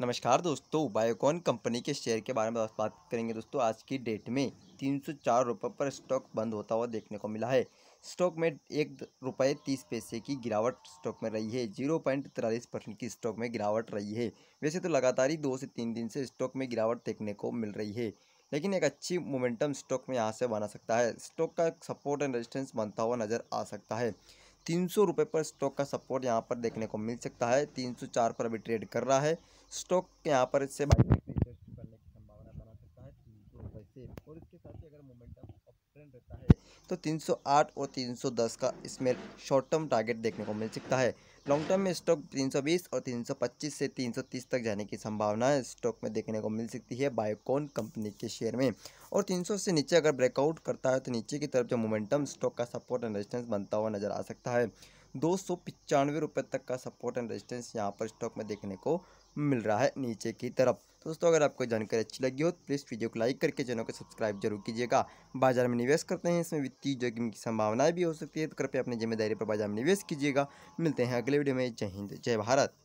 नमस्कार दोस्तों Biocon company के शेयर के बारे में बात करेंगे दोस्तों आज की डेट में तीन सौ चार रुपये पर स्टॉक बंद होता हुआ देखने को मिला है स्टॉक में एक रुपये तीस पैसे की गिरावट स्टॉक में रही है जीरो पॉइंट तिरालीस परसेंट की स्टॉक में गिरावट रही है वैसे तो लगातार ही दो से तीन दिन से स्टॉक में गिरावट देखने को मिल रही है लेकिन एक अच्छी मोमेंटम स्टॉक में यहाँ से बना सकता है स्टॉक का सपोर्ट एंड रेजिस्टेंस बनता हुआ नज़र आ सकता है तीन सौ रुपये पर स्टॉक का सपोर्ट यहाँ पर देखने को मिल सकता है तीन सौ चार पर अभी ट्रेड कर रहा है स्टॉक यहाँ पर इससे करने की संभावना बना सकता है तीन सौ रुपये से और इसके साथ ही अगर मोमेंटम तो 308 और 310 का इसमें शॉर्ट टर्म टारगेट देखने को मिल सकता है लॉन्ग टर्म में स्टॉक 320 और 325 से 330 तक जाने की संभावना स्टॉक में देखने को मिल सकती है बायोकॉन कंपनी के शेयर में और 300 से नीचे अगर ब्रेकआउट करता है तो नीचे की तरफ जो मोमेंटम स्टॉक का सपोर्ट एंड रेजिस्टेंस बनता हुआ नजर आ सकता है दो सौ तक का सपोर्ट एंड रेजिस्टेंस यहाँ पर स्टॉक में देखने को मिल रहा है नीचे की तरफ दोस्तों अगर आपको जानकारी अच्छी लगी हो तो प्लीज़ वीडियो को लाइक करके चैनल को सब्सक्राइब जरूर कीजिएगा बाजार में निवेश करते हैं इसमें वित्तीय जोखिम की संभावनाएं भी हो सकती है तो कृपया अपनी जिम्मेदारी पर बाजार में निवेश कीजिएगा मिलते हैं अगले वीडियो में जय हिंद जय भारत